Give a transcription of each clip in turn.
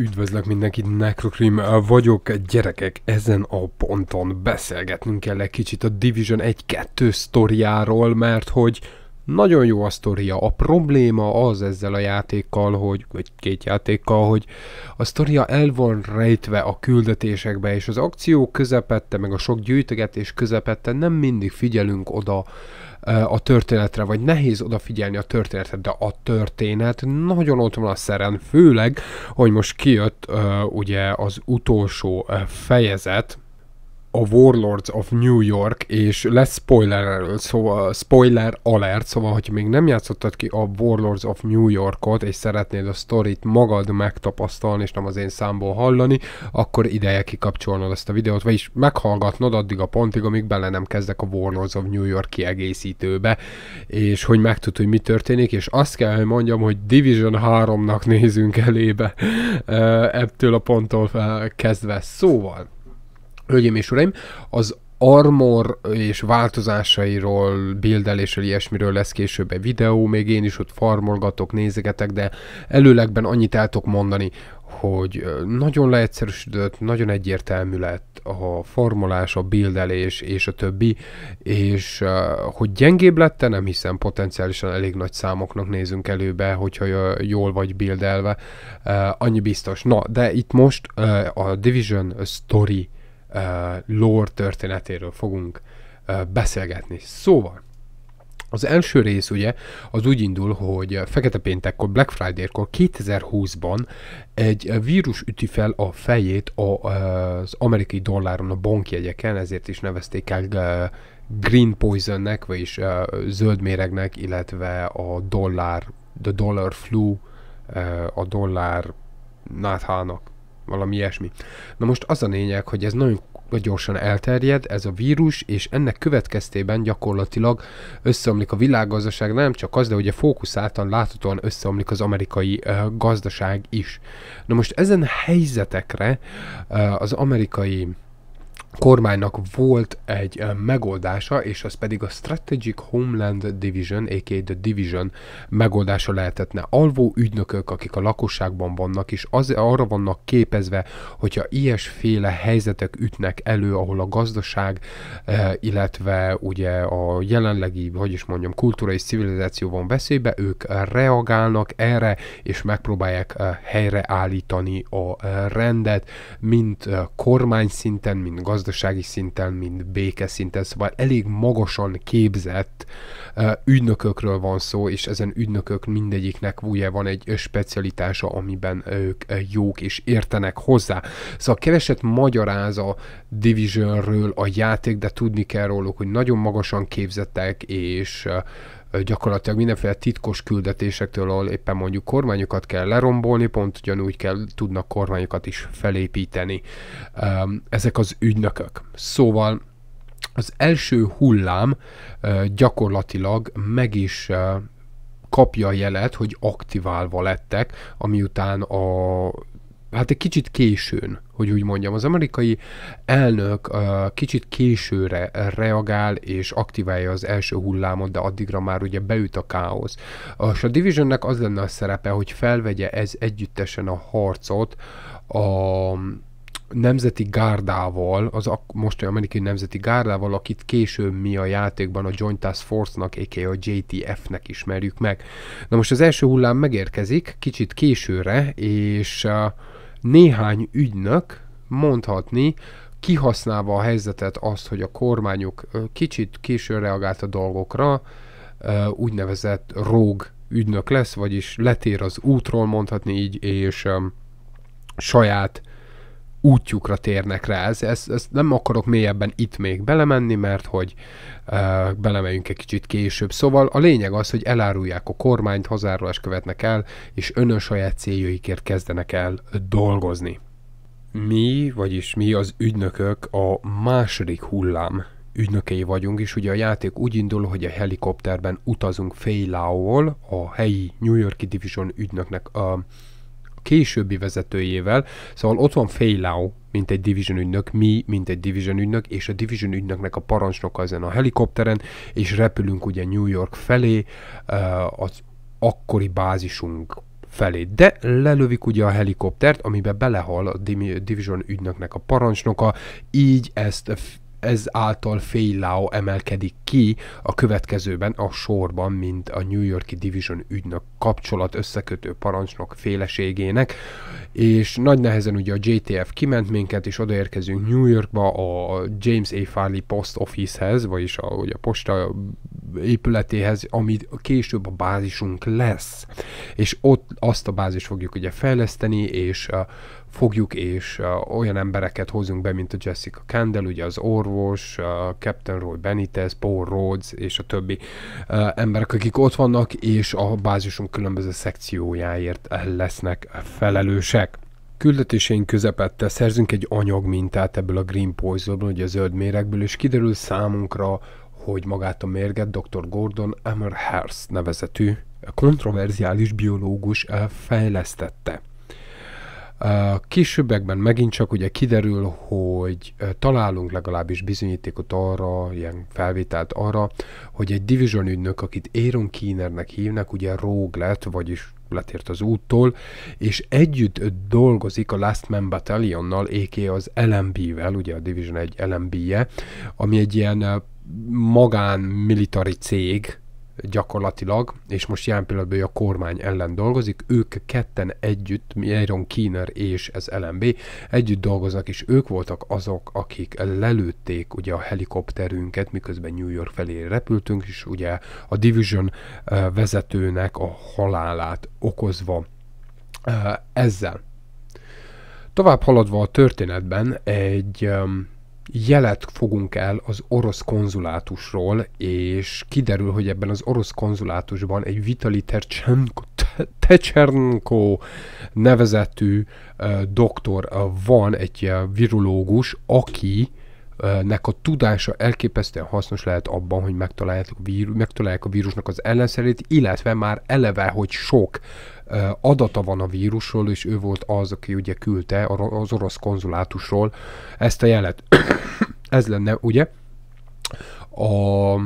Üdvözlök mindenkit, Necrocream vagyok. Gyerekek, ezen a ponton beszélgetnünk kell egy kicsit a Division 1-2 sztoriáról, mert hogy nagyon jó a sztoria. A probléma az ezzel a játékkal, hogy, vagy két játékkal, hogy a sztoria el van rejtve a küldetésekbe, és az akció közepette, meg a sok gyűjtögetés közepette nem mindig figyelünk oda a történetre, vagy nehéz odafigyelni a történetre, de a történet nagyon ott van a szeren, főleg, hogy most kijött ugye az utolsó fejezet, a Warlords of New York, és lesz spoiler szóval spoiler alert, szóval, hogyha még nem játszottad ki a Warlords of New Yorkot, és szeretnéd a sztorit magad megtapasztalni, és nem az én számból hallani, akkor ideje kikapcsolnod ezt a videót, vagyis meghallgatnod addig a pontig, amíg bele nem kezdek a Warlords of New York kiegészítőbe, és hogy megtud, hogy mi történik, és azt kell, hogy mondjam, hogy Division 3-nak nézünk elébe ebből a ponttól e, kezdve. Szóval, hölgyeim és uraim, az armor és változásairól, bildelésről, ilyesmiről lesz később egy videó, még én is ott farmolgatok, nézegetek, de előlegben annyit el tudok mondani, hogy nagyon leegyszerűsödött, nagyon egyértelmű lett a formolás, a bildelés és a többi, és hogy gyengébb lett, nem hiszem potenciálisan elég nagy számoknak nézünk előbe, hogyha jól vagy bildelve, annyi biztos. Na, de itt most a Division Story uh, lore történetéről fogunk uh, beszélgetni. Szóval, az első rész ugye az úgy indul, hogy Fekete Péntekkor, Black Friday-kor 2020-ban egy vírus üti fel a fejét az amerikai dolláron, a bankjegyeken, ezért is nevezték el Green Poisonnek, vagyis zöld méregnek, illetve a dollár, the dollar flu, a dollár náthának valami ilyesmi. Na most az a lényeg, hogy ez nagyon gyorsan elterjed, ez a vírus, és ennek következtében gyakorlatilag összeomlik a világgazdaság, nem csak az, de ugye fókuszáltan láthatóan összeomlik az amerikai uh, gazdaság is. Na most ezen helyzetekre uh, az amerikai kormánynak volt egy megoldása, és az pedig a Strategic Homeland Division, a.k.a. The Division megoldása lehetetne. Alvó ügynökök, akik a lakosságban vannak, és az, arra vannak képezve, hogyha ilyesféle helyzetek ütnek elő, ahol a gazdaság, illetve ugye a jelenlegi, hogy is mondjam, kultúra és civilizáció van veszélybe, ők reagálnak erre, és megpróbálják helyreállítani a rendet, mint kormány szinten, mint gazdaság gazdasági szinten, mind békeszinten, szóval elég magasan képzett uh, ügynökökről van szó, és ezen ügynökök mindegyiknek ugye van egy specialitása, amiben ők jók és értenek hozzá. Szóval keveset magyaráz a Divisionről a játék, de tudni kell róluk, hogy nagyon magasan képzettek, és uh, gyakorlatilag mindenféle titkos küldetésektől, ahol éppen mondjuk kormányokat kell lerombolni, pont ugyanúgy kell tudnak kormányokat is felépíteni ezek az ügynökök. Szóval az első hullám gyakorlatilag meg is kapja a jelet, hogy aktiválva lettek, ami után a hát egy kicsit későn, hogy úgy mondjam. Az amerikai elnök uh, kicsit későre reagál és aktiválja az első hullámot, de addigra már ugye beüt a káosz. És a Divisionnek az lenne a szerepe, hogy felvegye ez együttesen a harcot a nemzeti gárdával, az mostani amerikai nemzeti gárdával, akit később mi a játékban a Joint Task Force-nak, a JTF-nek ismerjük meg. Na most az első hullám megérkezik, kicsit későre, és uh, néhány ügynök mondhatni, kihasználva a helyzetet azt, hogy a kormányuk kicsit későn reagált a dolgokra, úgynevezett róg ügynök lesz, vagyis letér az útról mondhatni így, és saját útjukra térnek rá. Ez, ez, ez nem akarok mélyebben itt még belemenni, mert hogy e, belemegyünk egy kicsit később. Szóval a lényeg az, hogy elárulják a kormányt, hazárulást követnek el, és önön saját céljaikért kezdenek el dolgozni. Mi, vagyis mi az ügynökök a második hullám ügynökei vagyunk, és ugye a játék úgy indul, hogy a helikopterben utazunk Feilaóval, a helyi New Yorki Division ügynöknek a későbbi vezetőjével, szóval ott van Feilau, mint egy division ügynök, mi, mint egy division ügynök, és a division ügynöknek a parancsnoka ezen a helikopteren, és repülünk ugye New York felé, eh, az akkori bázisunk felé. De lelövik ugye a helikoptert, amiben belehal a Division ügynöknek a parancsnoka, így ezt ez által Lao emelkedik ki a következőben a sorban, mint a New Yorki Division ügynök kapcsolat összekötő parancsnok féleségének, és nagy nehezen ugye a JTF kiment minket, és odaérkezünk New Yorkba a James A. Farley Post Office-hez, vagyis a, ugye a posta épületéhez, ami később a bázisunk lesz. És ott azt a bázis fogjuk ugye fejleszteni, és fogjuk és uh, olyan embereket hozunk be, mint a Jessica Kendall, ugye az orvos, uh, Captain Roy Benitez, Paul Rhodes és a többi uh, emberek, akik ott vannak, és a bázisunk különböző szekciójáért lesznek felelősek Küldetésén közepette szerzünk egy anyagmintát ebből a Green Poisonból, ugye a zöld méregből, és kiderül számunkra, hogy magát a mérget dr. Gordon Emmerhurst nevezetű kontroverziális biológus fejlesztette. Későbbekben megint csak ugye kiderül, hogy találunk legalábbis bizonyítékot arra, ilyen felvételt arra, hogy egy Division ügynök, akit Aaron Keenernek hívnak, ugye róg lett, vagyis letért az úttól, és együtt dolgozik a Last Man Battalionnal, éké az LMB-vel, ugye a Division 1 LMB-je, ami egy ilyen magán militari cég, gyakorlatilag, és most jelen pillanatban a kormány ellen dolgozik, ők ketten együtt, Aaron Keener és ez LMB, együtt dolgoznak, és ők voltak azok, akik lelőtték ugye a helikopterünket, miközben New York felé repültünk, és ugye a Division vezetőnek a halálát okozva ezzel. Tovább haladva a történetben egy um, jelet fogunk el az orosz konzulátusról, és kiderül, hogy ebben az orosz konzulátusban egy Vitali Tercsenko, Tecsernko nevezetű uh, doktor uh, van, egy uh, virológus, aki nek a tudása elképesztően hasznos lehet abban, hogy megtalálják, víru, megtalálják a vírusnak az ellenszerét, illetve már eleve, hogy sok uh, adata van a vírusról, és ő volt az, aki ugye küldte az orosz konzulátusról ezt a jelet. Ez lenne, ugye, a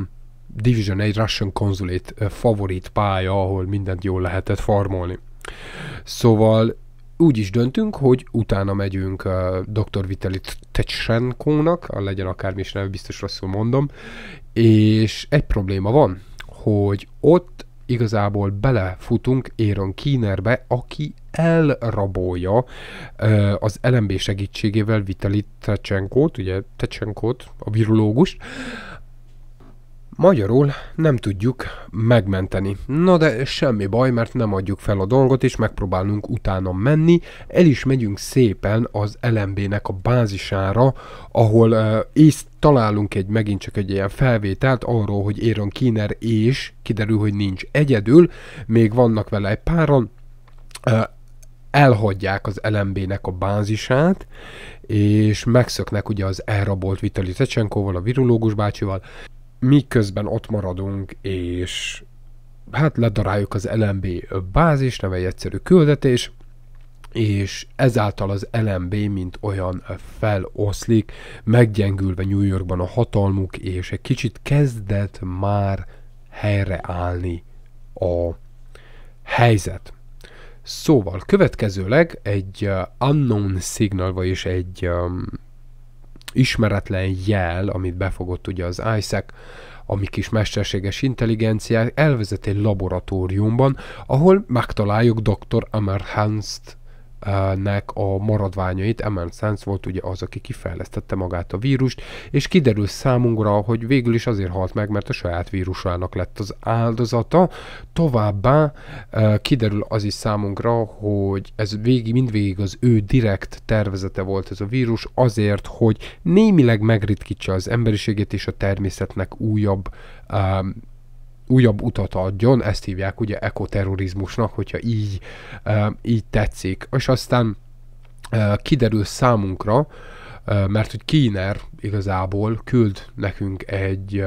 Division 1 Russian Consulate favorit pálya, ahol mindent jól lehetett farmolni. Szóval úgy is döntünk, hogy utána megyünk uh, dr. Vitali Tecsenkónak, legyen akármi is nem, biztos rosszul mondom, és egy probléma van, hogy ott igazából belefutunk Éron Kínerbe, aki elrabolja az LMB segítségével Vitali Tecsenkót, ugye Tecsenkót, a virológust, Magyarul nem tudjuk megmenteni. Na de semmi baj, mert nem adjuk fel a dolgot, és megpróbálunk utána menni. El is megyünk szépen az LMB-nek a bázisára, ahol uh, ész találunk egy megint csak egy ilyen felvételt arról, hogy Aaron Kiner és kiderül, hogy nincs egyedül, még vannak vele egy páron uh, elhagyják az LMB-nek a bázisát, és megszöknek ugye az elrabolt Vitali Tecsenkóval, a virológus bácsival, miközben ott maradunk, és hát ledaráljuk az LMB bázis, nem egy egyszerű küldetés, és ezáltal az LMB mint olyan feloszlik, meggyengülve New Yorkban a hatalmuk, és egy kicsit kezdett már helyreállni a helyzet. Szóval következőleg egy uh, unknown signal, vagyis egy um, ismeretlen jel, amit befogott ugye az ISEC, ami kis mesterséges intelligenciák elvezet egy laboratóriumban, ahol megtaláljuk dr. Amerhanszt nek a maradványait. Eman Sands volt ugye az, aki kifejlesztette magát a vírust, és kiderül számunkra, hogy végül is azért halt meg, mert a saját vírusának lett az áldozata. Továbbá e, kiderül az is számunkra, hogy ez végig, mindvégig az ő direkt tervezete volt ez a vírus azért, hogy némileg megritkítsa az emberiségét és a természetnek újabb um, újabb utat adjon, ezt hívják ugye ekoterrorizmusnak, hogyha így, így tetszik. És aztán kiderül számunkra, mert hogy Kíner igazából küld nekünk egy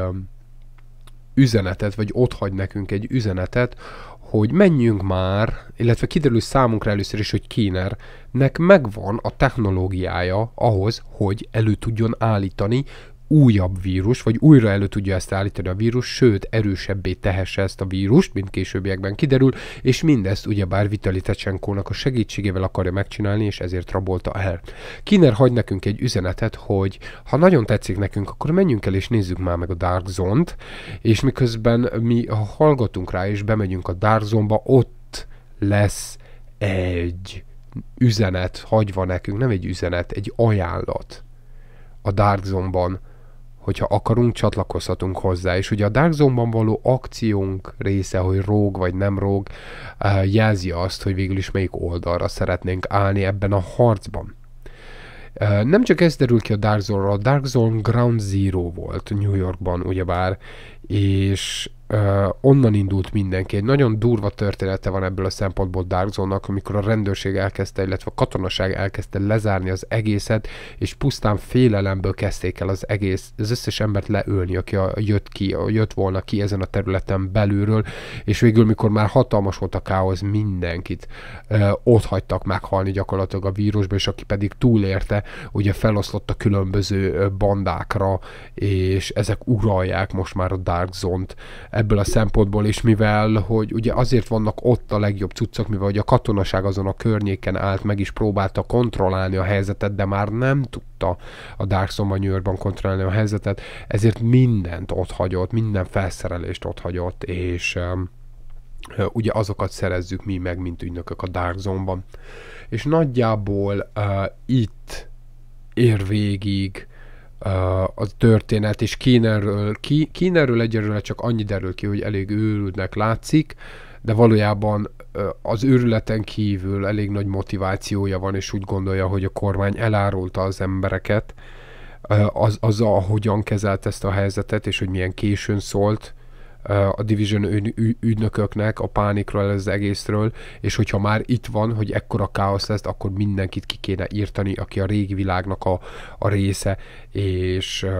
üzenetet, vagy otthagy nekünk egy üzenetet, hogy menjünk már, illetve kiderül számunkra először is, hogy Kínernek megvan a technológiája ahhoz, hogy elő tudjon állítani újabb vírus, vagy újra elő tudja ezt állítani a vírus, sőt erősebbé tehesse ezt a vírust, mint későbbiekben kiderül, és mindezt ugyebár Vitali Tecsenkónak a segítségével akarja megcsinálni, és ezért rabolta el. Kiner hagy nekünk egy üzenetet, hogy ha nagyon tetszik nekünk, akkor menjünk el és nézzük már meg a Dark Zone-t, és miközben mi hallgatunk rá és bemegyünk a Dark Zone-ba, ott lesz egy üzenet hagyva nekünk, nem egy üzenet, egy ajánlat a Dark Zone-ban hogyha akarunk, csatlakozhatunk hozzá. És ugye a Dark Zone-ban való akciónk része, hogy róg vagy nem róg, eh, jelzi azt, hogy végül is melyik oldalra szeretnénk állni ebben a harcban. Eh, nem csak ez derül ki a Dark zone a Dark Zone Ground Zero volt New Yorkban, ugyebár, és Uh, onnan indult mindenki. Egy nagyon durva története van ebből a szempontból Dark Zone-nak, amikor a rendőrség elkezdte, illetve a katonaság elkezdte lezárni az egészet, és pusztán félelemből kezdték el az egész, az összes embert leölni, aki a, jött, ki, a, jött volna ki ezen a területen belülről, és végül, mikor már hatalmas volt a káosz, mindenkit uh, ott hagytak meghalni gyakorlatilag a vírusba, és aki pedig túlérte, ugye feloszlott a különböző bandákra, és ezek uralják most már a Dark Zone-t ebből a szempontból, és mivel, hogy ugye azért vannak ott a legjobb cuccok, mivel hogy a katonaság azon a környéken állt, meg is próbálta kontrollálni a helyzetet, de már nem tudta a Dark Zone New Yorkban kontrollálni a helyzetet, ezért mindent ott hagyott, minden felszerelést ott hagyott, és um, ugye azokat szerezzük mi meg, mint ügynökök a Dark Zone-ban. És nagyjából uh, itt ér végig a történet, és Kínerről, Kí, Kínerről egyelőre csak annyi derül ki, hogy elég őrültnek látszik, de valójában az őrületen kívül elég nagy motivációja van, és úgy gondolja, hogy a kormány elárulta az embereket, az, az ahogyan kezelt ezt a helyzetet, és hogy milyen későn szólt, a Division ügynököknek a pánikról, ez az egészről, és hogyha már itt van, hogy ekkora káosz lesz, akkor mindenkit ki kéne írtani, aki a régi világnak a, a része, és uh,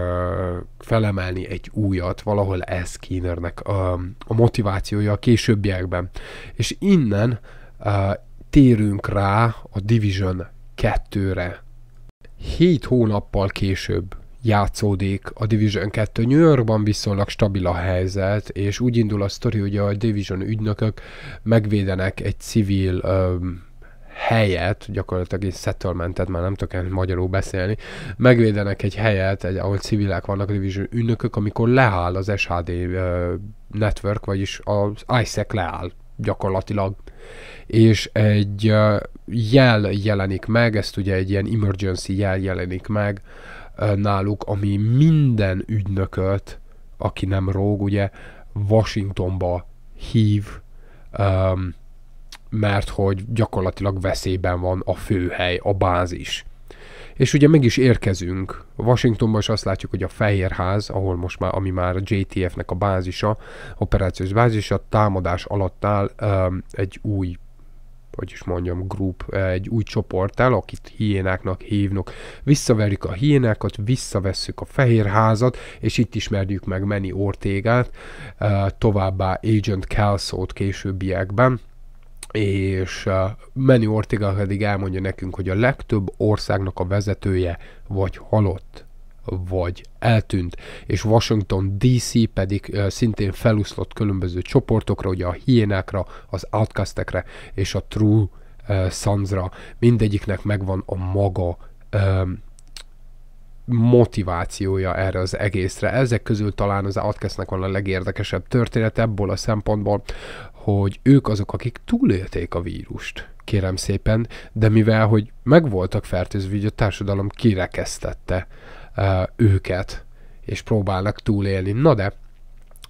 felemelni egy újat, valahol ez Kínernek a, a motivációja a későbbiekben. És innen uh, térünk rá a Division 2-re. 7 hónappal később játszódik a Division 2. New Yorkban viszonylag stabil a helyzet, és úgy indul a sztori, hogy a Division ügynökök megvédenek egy civil um, helyet, gyakorlatilag egy settlementet, már nem tudok magyarul beszélni, megvédenek egy helyet, egy, ahol civilek vannak, division ünnökök, amikor leáll az SHD uh, network, vagyis az ISEC leáll gyakorlatilag, és egy uh, jel jelenik meg, ezt ugye egy ilyen emergency jel jelenik meg, náluk, ami minden ügynököt, aki nem róg, ugye Washingtonba hív, um, mert hogy gyakorlatilag veszélyben van a főhely, a bázis. És ugye meg is érkezünk. Washingtonban is azt látjuk, hogy a Fehérház, ahol most már, ami már a JTF-nek a bázisa, operációs bázisa, támadás alatt áll um, egy új hogy is mondjam, group, egy új csoporttal, akit hiénáknak hívnak. Visszaverjük a hiénákat, visszavesszük a fehérházat, és itt ismerjük meg Manny Ortégát, eh, továbbá Agent Kelso-t későbbiekben és eh, Manny Ortega pedig elmondja nekünk, hogy a legtöbb országnak a vezetője vagy halott, vagy eltűnt, és Washington DC pedig szintén feluszlott különböző csoportokra, ugye a hiénákra, az outcastekre és a True uh, Sonsra. Mindegyiknek megvan a maga motivációja erre az egészre. Ezek közül talán az Outcastnek van a legérdekesebb történet ebből a szempontból, hogy ők azok, akik túlélték a vírust, kérem szépen, de mivel, hogy megvoltak fertőzve, így a társadalom kirekesztette őket, és próbálnak túlélni. Na de,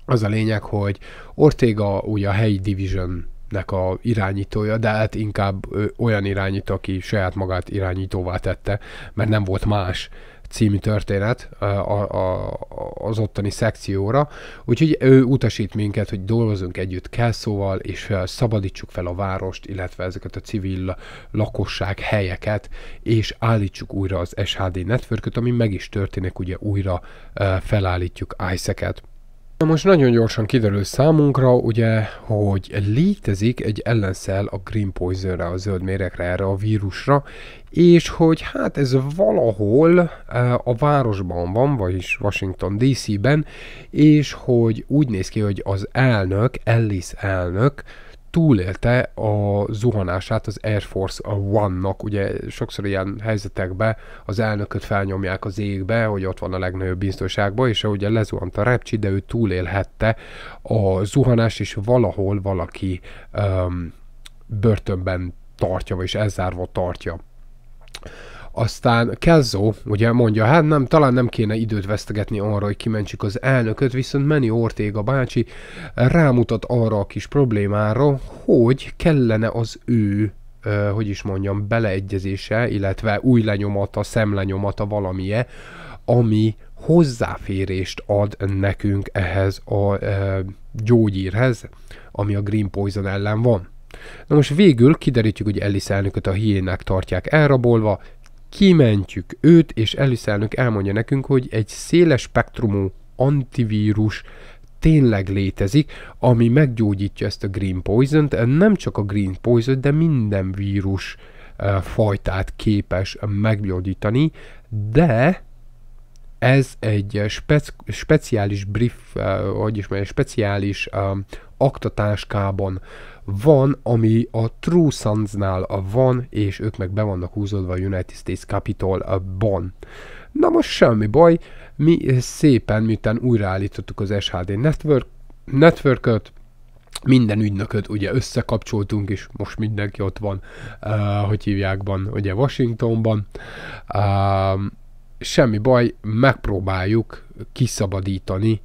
az a lényeg, hogy Ortega ugye a helyi division nek a irányítója, de hát inkább olyan irányító, aki saját magát irányítóvá tette, mert nem volt más című történet a, a, az ottani szekcióra, úgyhogy ő utasít minket, hogy dolgozunk együtt Kelszóval, és szabadítsuk fel a várost, illetve ezeket a civil lakosság helyeket, és állítsuk újra az SHD networköt, ami meg is történik, ugye újra felállítjuk ISEC-et. Na most nagyon gyorsan kiderül számunkra, ugye, hogy létezik egy ellenszel a Green Poison-re, a zöld méregre, erre a vírusra, és hogy hát ez valahol e, a városban van, vagyis Washington DC-ben, és hogy úgy néz ki, hogy az elnök, Ellis elnök, túlélte a zuhanását az Air Force One-nak. Ugye sokszor ilyen helyzetekben az elnököt felnyomják az égbe, hogy ott van a legnagyobb biztonságban, és ugye lezuhant a repcsi, de ő túlélhette a zuhanást, és valahol valaki um, börtönben tartja, vagy elzárva tartja. Aztán Kelzó ugye mondja, hát nem, talán nem kéne időt vesztegetni arra, hogy kimentsük az elnököt, viszont Meni Ortega bácsi eh, rámutat arra a kis problémára, hogy kellene az ő eh, hogy is mondjam, beleegyezése, illetve új lenyomata, szemlenyomata valamie, ami hozzáférést ad nekünk ehhez a e, gyógyírhez, ami a Green Poison ellen van. Na most végül kiderítjük, hogy Ellis elnököt a hiének tartják elrabolva, kimentjük őt, és elviselnünk elmondja nekünk, hogy egy széles spektrumú antivírus tényleg létezik, ami meggyógyítja ezt a Green Poison-t, nem csak a Green Poison, de minden vírus eh, fajtát képes meggyógyítani, de ez egy speciális brief, vagyis eh, egy speciális eh, aktatáskában van, ami a True Sons-nál van, és ők meg be vannak húzódva a United States Capitol-ban. Na most semmi baj, mi szépen, miután újraállítottuk az SHD Network, networköt, minden ügynököt ugye összekapcsoltunk, és most mindenki ott van, uh, hogy van, ugye Washingtonban. Uh, semmi baj, megpróbáljuk kiszabadítani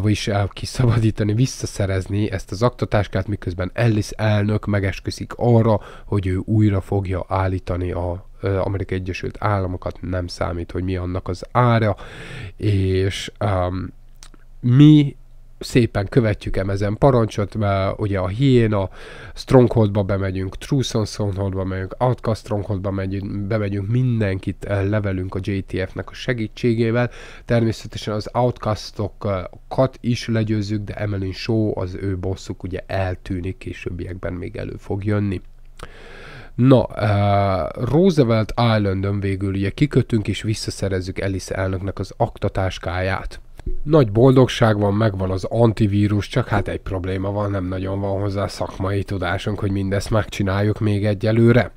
vagyis kiszabadítani, visszaszerezni ezt az aktatáskát, miközben Ellis elnök megesküszik arra, hogy ő újra fogja állítani a Amerikai Egyesült Államokat, nem számít, hogy mi annak az ára, és um, mi szépen követjük emezen parancsot, mert ugye a Hiéna Strongholdba bemegyünk, Truson Strongholdba megyünk, Outcast Strongholdba megyünk, bemegyünk, mindenkit eh, levelünk a JTF-nek a segítségével. Természetesen az Outcastokat is legyőzzük, de Emelin Show, az ő bosszuk ugye eltűnik, későbbiekben még elő fog jönni. Na, uh, Roosevelt Islandon végül ugye kikötünk és visszaszerezzük Alice elnöknek az aktatáskáját. Nagy boldogság van, megvan az antivírus, csak hát egy probléma van, nem nagyon van hozzá szakmai tudásunk, hogy mindezt megcsináljuk még egyelőre.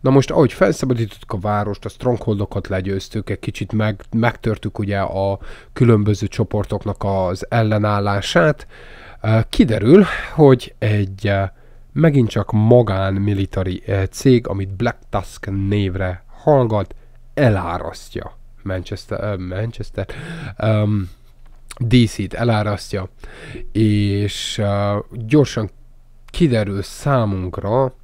Na most, ahogy felszabadítottuk a várost, a strongholdokat legyőztük, egy kicsit meg, megtörtük ugye a különböző csoportoknak az ellenállását, kiderül, hogy egy megint csak magánmilitari cég, amit Black Tusk névre hallgat, elárasztja Manchester, uh, Manchester um, DC-t elárasztja, és uh, gyorsan kiderül számunkra,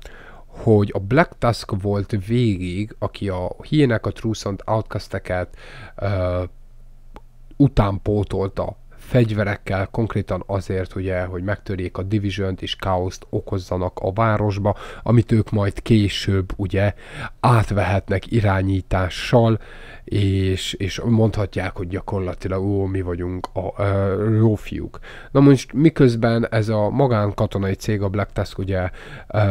hogy a Black Task volt végig, aki a hienek a Trucent outcast uh, utánpótolta fegyverekkel, konkrétan azért ugye, hogy megtörjék a division és káoszt okozzanak a városba, amit ők majd később ugye átvehetnek irányítással, és, és mondhatják, hogy gyakorlatilag ó, mi vagyunk a, a jó fiúk. Na most miközben ez a magánkatonai cég, a Black Task, ugye ö,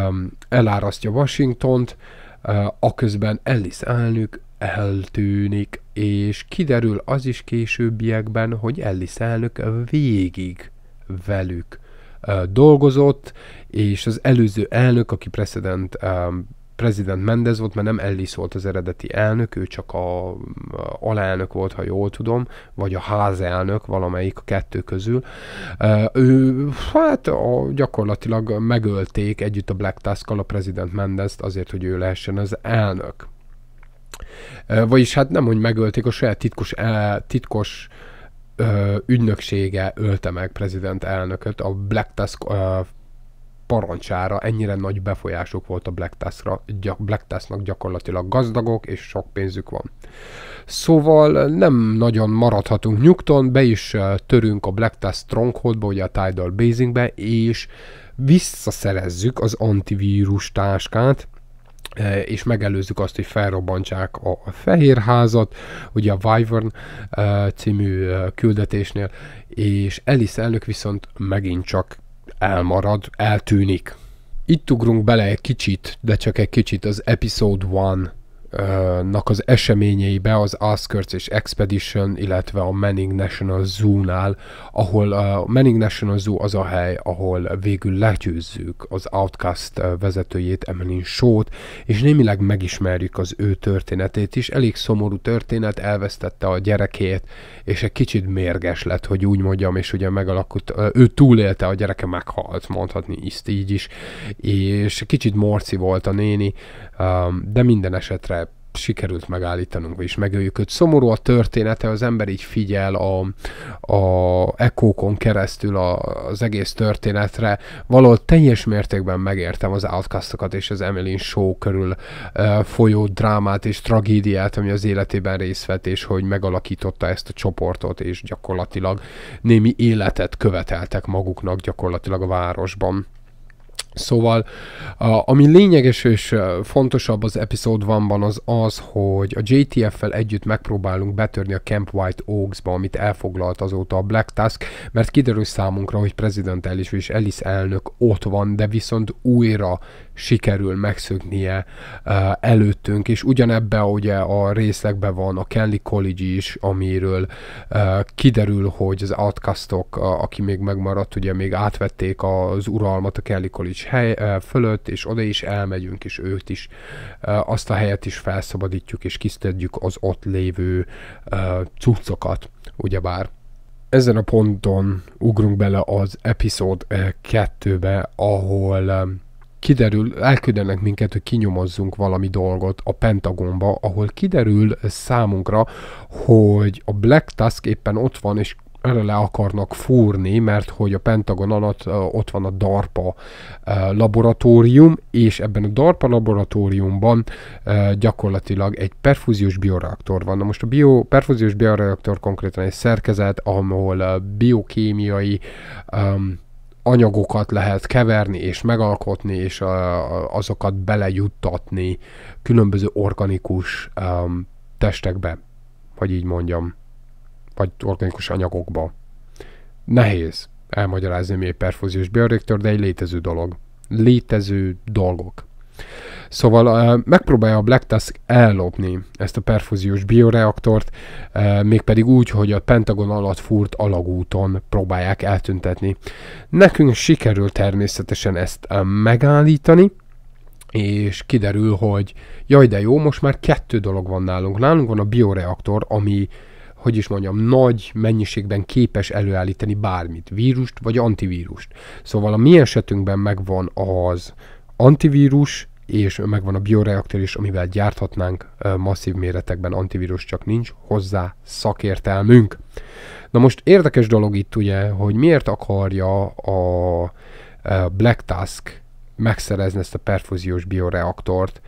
elárasztja Washingtont, a aközben Ellis elnök eltűnik, és kiderül az is későbbiekben, hogy Ellis elnök végig velük dolgozott, és az előző elnök, aki precedent president Mendez volt, mert nem Ellis volt az eredeti elnök, ő csak a, a alelnök volt, ha jól tudom, vagy a házelnök, valamelyik a kettő közül. Ő, hát a, gyakorlatilag megölték együtt a Black task kal a president Mendezt azért, hogy ő lehessen az elnök. Vagyis hát nem, hogy megölték, a saját titkos, titkos ügynöksége ölte meg prezident elnököt a Black Task parancsára ennyire nagy befolyásuk volt a Black Task-ra, Black Task-nak gyakorlatilag gazdagok és sok pénzük van. Szóval nem nagyon maradhatunk nyugton, be is törünk a Black Task Strongholdba, ugye a Tidal Basingbe, és visszaszerezzük az antivírus táskát, Eh, és megelőzzük azt, hogy felrobbantsák a Fehérházat, ugye a Wyvern eh, című eh, küldetésnél, és Elis elnök viszont megint csak elmarad, eltűnik. Itt ugrunk bele egy kicsit, de csak egy kicsit az Episode 1 nak az eseményeibe az Askerts és Expedition, illetve a Manning National Zoo-nál, ahol a Manning National Zoo az a hely, ahol végül legyőzzük az Outcast vezetőjét, Emeline Shaw-t, és némileg megismerjük az ő történetét is. Elég szomorú történet, elvesztette a gyerekét, és egy kicsit mérges lett, hogy úgy mondjam, és ugye megalakult, ő túlélte, a gyereke meghalt, mondhatni ezt így is, és kicsit morci volt a néni, de minden esetre sikerült megállítanunk, és megöljük őt. Szomorú a története, az ember így figyel a, a ekókon keresztül a, az egész történetre. Valahol teljes mértékben megértem az outcastokat és az Emily Show körül e, folyó drámát és tragédiát, ami az életében részt vett, és hogy megalakította ezt a csoportot, és gyakorlatilag némi életet követeltek maguknak gyakorlatilag a városban. Szóval, ami lényeges és fontosabb az epizód vanban az az, hogy a JTF-fel együtt megpróbálunk betörni a Camp White Oaks-ba, amit elfoglalt azóta a Black Task, mert kiderül számunkra, hogy prezident Ellis és Ellis elnök ott van, de viszont újra sikerül megszöknie előttünk, és ugyanebbe ugye a részlegbe van a Kelly College is, amiről kiderül, hogy az outcastok, aki még megmaradt, ugye még átvették az uralmat a Kelly College hely, fölött, és oda is elmegyünk, és őt is, azt a helyet is felszabadítjuk, és kiszedjük az ott lévő cuccokat, ugyebár ezen a ponton ugrunk bele az epizód 2-be, ahol kiderül, elküldenek minket, hogy kinyomozzunk valami dolgot a Pentagonba, ahol kiderül számunkra, hogy a Black Task éppen ott van, és erre le akarnak fúrni, mert hogy a Pentagon alatt ott van a DARPA laboratórium, és ebben a DARPA laboratóriumban gyakorlatilag egy perfúziós bioreaktor van. Na most a bio, perfúziós bioreaktor konkrétan egy szerkezet, ahol biokémiai um, anyagokat lehet keverni és megalkotni, és a, azokat belejuttatni különböző organikus um, testekbe, vagy így mondjam, vagy organikus anyagokba. Nehéz elmagyarázni, mi egy perfúziós bioreaktor, de egy létező dolog. Létező dolgok. Szóval uh, megpróbálja a Black Task ellopni ezt a perfúziós bioreaktort, uh, mégpedig úgy, hogy a Pentagon alatt furt alagúton próbálják eltüntetni. Nekünk sikerül természetesen ezt uh, megállítani, és kiderül, hogy jaj de jó, most már kettő dolog van nálunk. Nálunk van a bioreaktor, ami hogy is mondjam, nagy mennyiségben képes előállítani bármit, vírust vagy antivírust. Szóval a mi esetünkben megvan az antivírus, és megvan a bioreaktor is, amivel gyárthatnánk masszív méretekben, antivírus csak nincs hozzá szakértelmünk. Na most érdekes dolog itt ugye, hogy miért akarja a Black Task megszerezni ezt a perfúziós bioreaktort,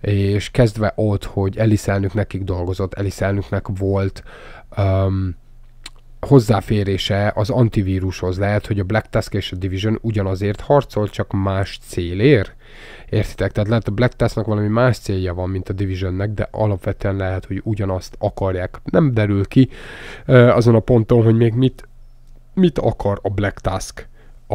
és kezdve ott, hogy Elis nekik dolgozott, Elis volt um, hozzáférése az antivírushoz. Lehet, hogy a Black Task és a Division ugyanazért harcol, csak más célért. Értitek? Tehát lehet a Black task valami más célja van, mint a Divisionnek, de alapvetően lehet, hogy ugyanazt akarják. Nem derül ki azon a ponton, hogy még mit, mit akar a Black Task a,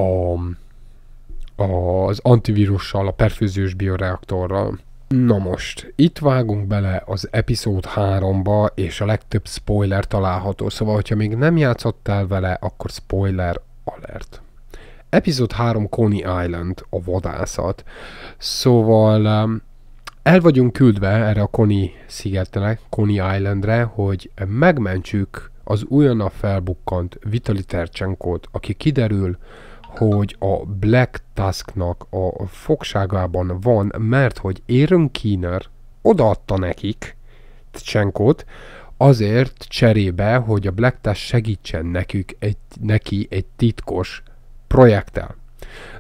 a, az antivírussal, a perfúziós bioreaktorral. Na most, itt vágunk bele az epizód 3-ba, és a legtöbb spoiler található, szóval, hogyha még nem játszottál vele, akkor spoiler alert. Epizód 3 Coney Island, a vadászat. Szóval um, el vagyunk küldve erre a Coney szigetre, Coney Islandre, hogy megmentsük az újonnan felbukkant Vitali Tercsenkót, aki kiderül, hogy a Black Tusknak a fogságában van, mert hogy Aaron Keener odaadta nekik Tchenkot, azért cserébe, hogy a Black Task segítsen nekük egy, neki egy titkos projekttel.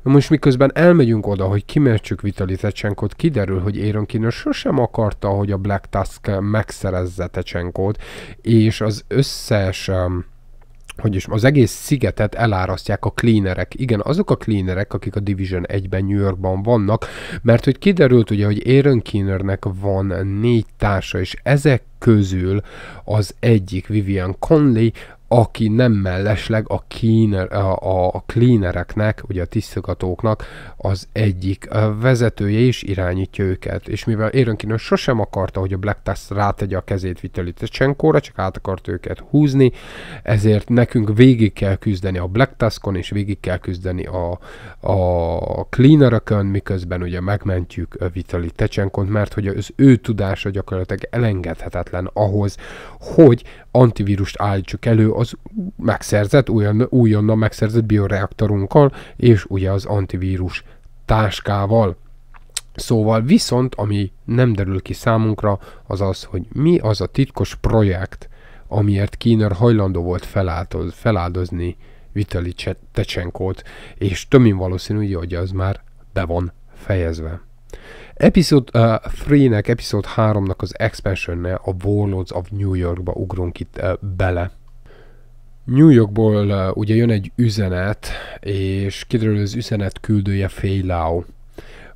Na most miközben elmegyünk oda, hogy kimértsük Vitali Tecsenkót, kiderül, hogy Aaron Kino sosem akarta, hogy a Black Task megszerezze Tecsenkót, és az összes hogy is az egész szigetet elárasztják a cleanerek. Igen, azok a cleanerek, akik a Division 1-ben New Yorkban vannak, mert hogy kiderült ugye, hogy Aaron Keenernek van négy társa, és ezek közül az egyik Vivian Conley, aki nem mellesleg a, cleaner, a, a cleanereknek, ugye a tisztogatóknak az egyik vezetője is irányítja őket. És mivel Aaron sosem akarta, hogy a Black Test rátegye a kezét Vitality csak át akart őket húzni, ezért nekünk végig kell küzdeni a Black Taskon, és végig kell küzdeni a, a cleanerökön, miközben ugye megmentjük Vitali Tecsenkont, mert hogy az ő tudása gyakorlatilag elengedhetetlen ahhoz, hogy antivírust állítsuk elő, az megszerzett, újon, újonnan megszerzett bioreaktorunkkal, és ugye az antivírus táskával. Szóval viszont, ami nem derül ki számunkra, az az, hogy mi az a titkos projekt, amiért Kíner hajlandó volt feláldoz, feláldozni Vitali Tecsenkót, és tömin valószínű, hogy az már be van fejezve. Episode eh, 3-nek, uh, Episode 3-nak az expansion a Warlords of New Yorkba ugrunk itt uh, bele. New Yorkból uh, ugye jön egy üzenet, és kiderül az üzenet küldője Félau.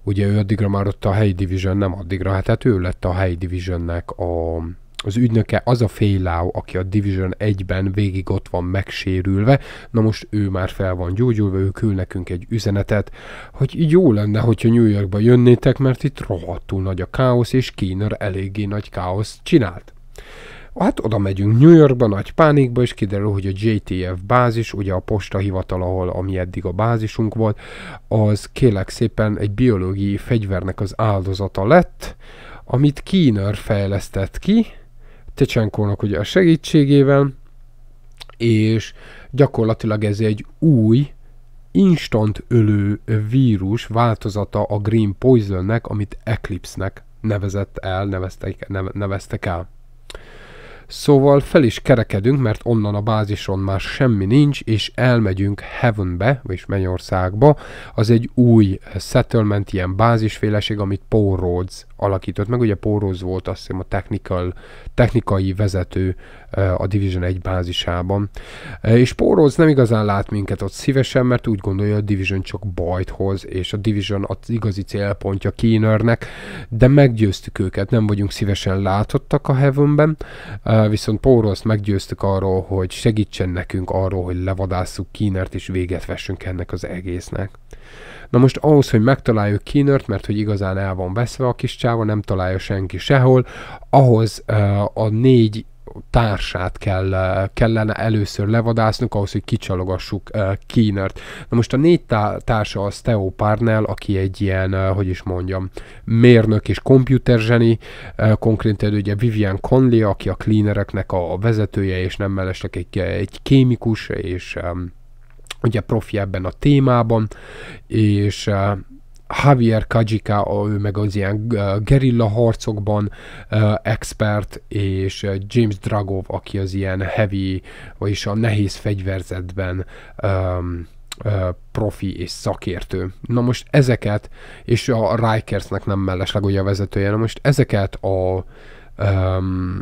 Ugye ő addigra már ott a helyi division, nem addigra, hát, hát ő lett a helyi divisionnek a, az ügynöke, az a Félau, aki a Division 1-ben végig ott van megsérülve, na most ő már fel van gyógyulva, ő küld nekünk egy üzenetet, hogy jó lenne, hogyha New Yorkba jönnétek, mert itt rohadtul nagy a káosz, és Keener eléggé nagy káoszt csinált. Hát oda megyünk New Yorkba, nagy pánikba, és kiderül, hogy a JTF bázis, ugye a posta hivatal, ahol ami eddig a bázisunk volt, az kélek szépen egy biológiai fegyvernek az áldozata lett, amit Keener fejlesztett ki, Tecsenkónak ugye a segítségével, és gyakorlatilag ez egy új, instant ölő vírus változata a Green Poisonnek, amit Eclipse-nek nevezett el, neveztek, neveztek el. Szóval fel is kerekedünk, mert onnan a bázison már semmi nincs, és elmegyünk Heavenbe, vagyis Mennyországba. Az egy új settlement, ilyen bázisféleség, amit Paul Rhodes alakított meg. Ugye Póróz volt azt hiszem a technical, technikai vezető a Division 1 bázisában. És Póróz nem igazán lát minket ott szívesen, mert úgy gondolja, a Division csak bajt hoz, és a Division az igazi célpontja Keenernek, de meggyőztük őket, nem vagyunk szívesen látottak a Heavenben, viszont Póroz meggyőztük arról, hogy segítsen nekünk arról, hogy levadásszuk Kínert és véget vessünk ennek az egésznek. Na most ahhoz, hogy megtaláljuk Kínört, mert hogy igazán el van veszve a kis csáva, nem találja senki sehol, ahhoz uh, a négy társát kell, eh, kellene először levadásznunk ahhoz, hogy kicsalogassuk uh, eh, Kínert. Na most a négy tá- társa az Theo Parnell, aki egy ilyen, uh, hogy is mondjam, mérnök és kompjúterzseni, uh, konkrétan ugye Vivian Conley, aki a cleanereknek a vezetője, és nem mellesleg egy, egy kémikus és um, ugye profi ebben a témában, és eh, Javier Kajika, ő meg az ilyen eh, gerilla harcokban eh, expert, és James Dragov, aki az ilyen heavy, vagyis a nehéz fegyverzetben um, profi és szakértő. Na most ezeket, és a Rikersnek nem mellesleg ugye a vezetője, na most ezeket a um,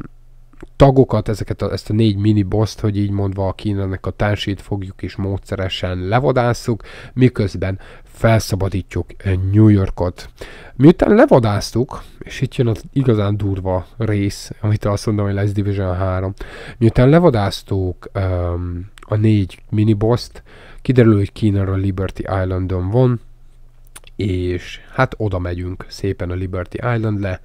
tagokat, ezeket a, ezt a négy mini boszt, hogy így mondva a kínának a társít fogjuk és módszeresen levadásszuk, miközben felszabadítjuk New Yorkot. Miután levadáztuk, és itt jön az igazán durva rész, amit azt mondom, hogy lesz Division 3, miután levadáztuk um, a négy mini boszt, kiderül, hogy Kínára Liberty Islandon van, és hát oda megyünk szépen a Liberty Island le,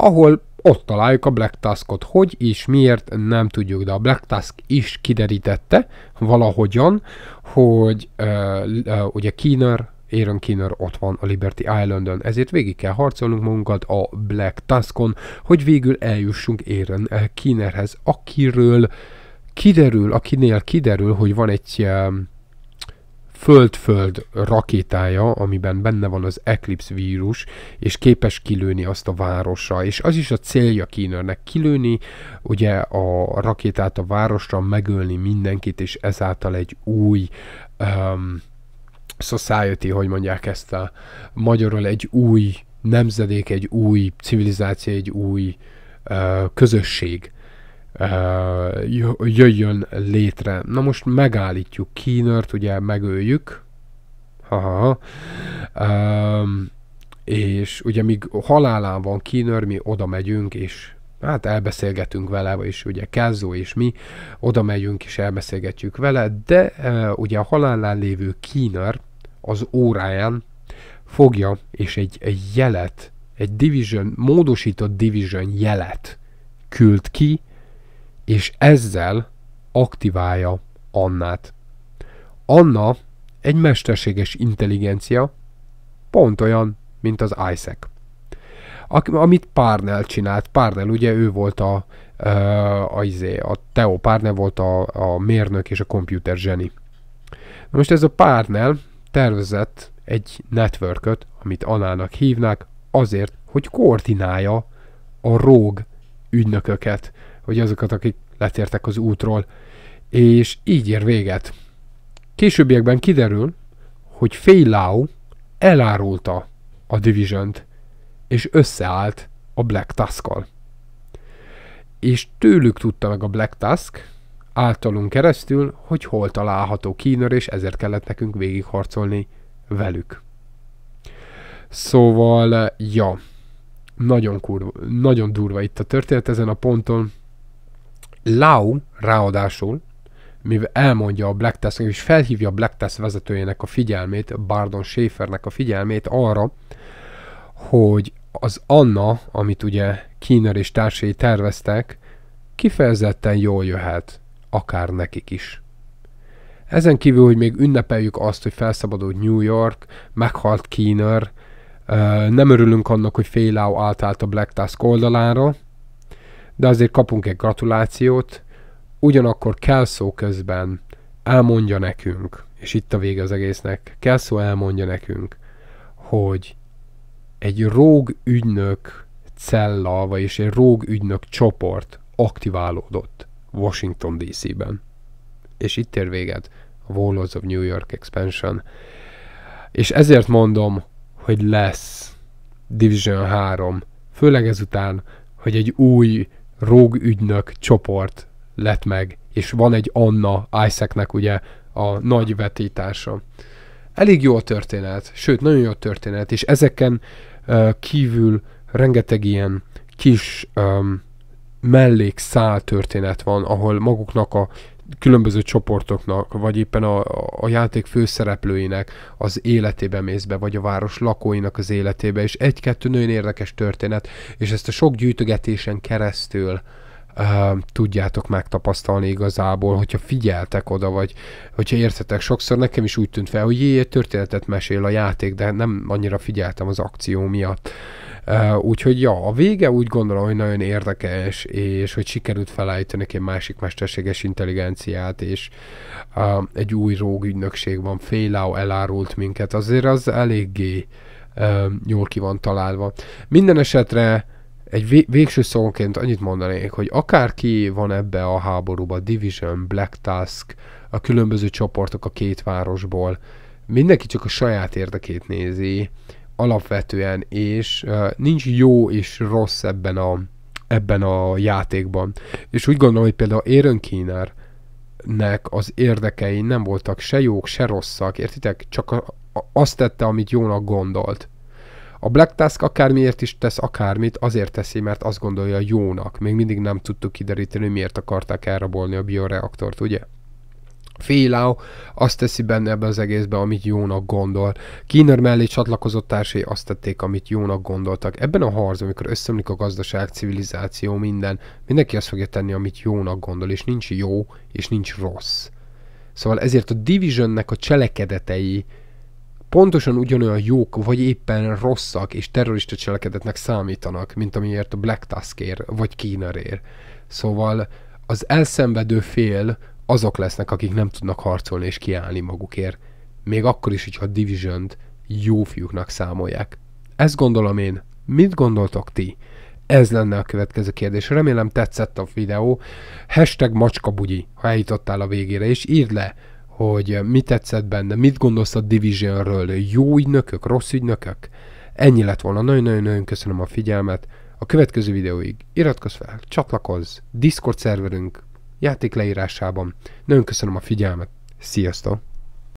ahol ott találjuk a Black Taskot. Hogy és miért nem tudjuk, de a Black Task is kiderítette valahogyan, hogy uh, uh, ugye Keener, Aaron Keener ott van a Liberty Islandon, ezért végig kell harcolnunk magunkat a Black Taskon, hogy végül eljussunk Aaron eh, Keenerhez, akiről kiderül, akinél kiderül, hogy van egy uh, föld-föld rakétája, amiben benne van az Eclipse vírus, és képes kilőni azt a városra. És az is a célja Kínernek kilőni, ugye a rakétát a városra, megölni mindenkit, és ezáltal egy új um, society, hogy mondják ezt a magyarul, egy új nemzedék, egy új civilizáció, egy új uh, közösség jöjjön létre. Na most megállítjuk Kínört, ugye megöljük. Ha-ha-ha. Um, és ugye míg halálán van Kínör, mi oda megyünk, és hát elbeszélgetünk vele, és ugye Kázzó és mi oda megyünk és elbeszélgetjük vele, de uh, ugye a halálán lévő Kínör az óráján fogja és egy, egy jelet, egy division, módosított division jelet küld ki, és ezzel aktiválja Annát. Anna egy mesterséges intelligencia, pont olyan, mint az Isaac. Amit Párnel csinált. Párnel ugye ő volt a, a, a, izé, a Theo Párnel volt a, a mérnök és a komputer zseni. Na most ez a Párnel tervezett egy networköt, amit Anának hívnak, azért, hogy koordinálja a róg ügynököket, hogy azokat, akik letértek az útról. És így ér véget. Későbbiekben kiderül, hogy Feilau elárulta a division és összeállt a Black task kal És tőlük tudta meg a Black Task általunk keresztül, hogy hol található Kínör, és ezért kellett nekünk végigharcolni velük. Szóval, ja, nagyon, kurva, nagyon durva itt a történet ezen a ponton, Lau ráadásul, mivel elmondja a Black Test, és felhívja a Black Test vezetőjének a figyelmét, Bardon Schaefernek a figyelmét arra, hogy az Anna, amit ugye Kiner és társai terveztek, kifejezetten jól jöhet, akár nekik is. Ezen kívül, hogy még ünnepeljük azt, hogy felszabadult New York, meghalt Keener, nem örülünk annak, hogy Félau átállt a Black Task oldalára, de azért kapunk egy gratulációt, ugyanakkor Kelso közben elmondja nekünk, és itt a vége az egésznek, Kelso elmondja nekünk, hogy egy róg ügynök cella, vagyis egy róg ügynök csoport aktiválódott Washington DC-ben. És itt ér véget a Wallows of New York Expansion. És ezért mondom, hogy lesz Division 3, főleg ezután, hogy egy új rógügynök csoport lett meg, és van egy Anna Isaacnek ugye a nagy vetítása. Elég jó a történet, sőt, nagyon jó a történet, és ezeken uh, kívül rengeteg ilyen kis um, mellékszál történet van, ahol maguknak a különböző csoportoknak, vagy éppen a, a játék főszereplőinek az életébe mész be, vagy a város lakóinak az életébe, és egy-kettő nagyon érdekes történet, és ezt a sok gyűjtögetésen keresztül Uh, tudjátok megtapasztalni igazából, hogyha figyeltek oda, vagy hogyha értetek. Sokszor nekem is úgy tűnt fel, hogy jé, történetet mesél a játék, de nem annyira figyeltem az akció miatt. Uh, úgyhogy ja, a vége úgy gondolom, hogy nagyon érdekes, és hogy sikerült felállítani egy másik mesterséges intelligenciát, és uh, egy új rógügynökség van, Félau elárult minket, azért az eléggé uh, jól ki van találva. Minden esetre egy vé- végső szóként annyit mondanék, hogy akárki van ebbe a háborúba, Division, Black Task, a különböző csoportok a két városból, mindenki csak a saját érdekét nézi, alapvetően, és uh, nincs jó és rossz ebben a, ebben a játékban. És úgy gondolom, hogy például Aaron Keener nek az érdekei nem voltak se jók, se rosszak, értitek? Csak a, a, azt tette, amit jónak gondolt. A Black Task akármiért is tesz akármit, azért teszi, mert azt gondolja jónak. Még mindig nem tudtuk kideríteni, miért akarták elrabolni a bioreaktort, ugye? Félau azt teszi benne ebbe az egészbe, amit jónak gondol. Kíner mellé csatlakozott társai azt tették, amit jónak gondoltak. Ebben a harcban, amikor összeomlik a gazdaság, civilizáció, minden, mindenki azt fogja tenni, amit jónak gondol, és nincs jó, és nincs rossz. Szóval ezért a Divisionnek a cselekedetei pontosan ugyanolyan jók, vagy éppen rosszak és terrorista cselekedetnek számítanak, mint amiért a Black Tusk ér, vagy Kíner ér. Szóval az elszenvedő fél azok lesznek, akik nem tudnak harcolni és kiállni magukért. Még akkor is, hogyha a division jó fiúknak számolják. Ezt gondolom én. Mit gondoltok ti? Ez lenne a következő kérdés. Remélem tetszett a videó. Hashtag macskabugyi, ha eljutottál a végére, és írd le, hogy mi tetszett benne, mit gondolsz a Divisionről, jó ügynökök, rossz ügynökök? Ennyi lett volna. Nagyon-nagyon-nagyon köszönöm a figyelmet. A következő videóig iratkozz fel, csatlakozz, Discord szerverünk játék leírásában. Nagyon köszönöm a figyelmet, sziasztok!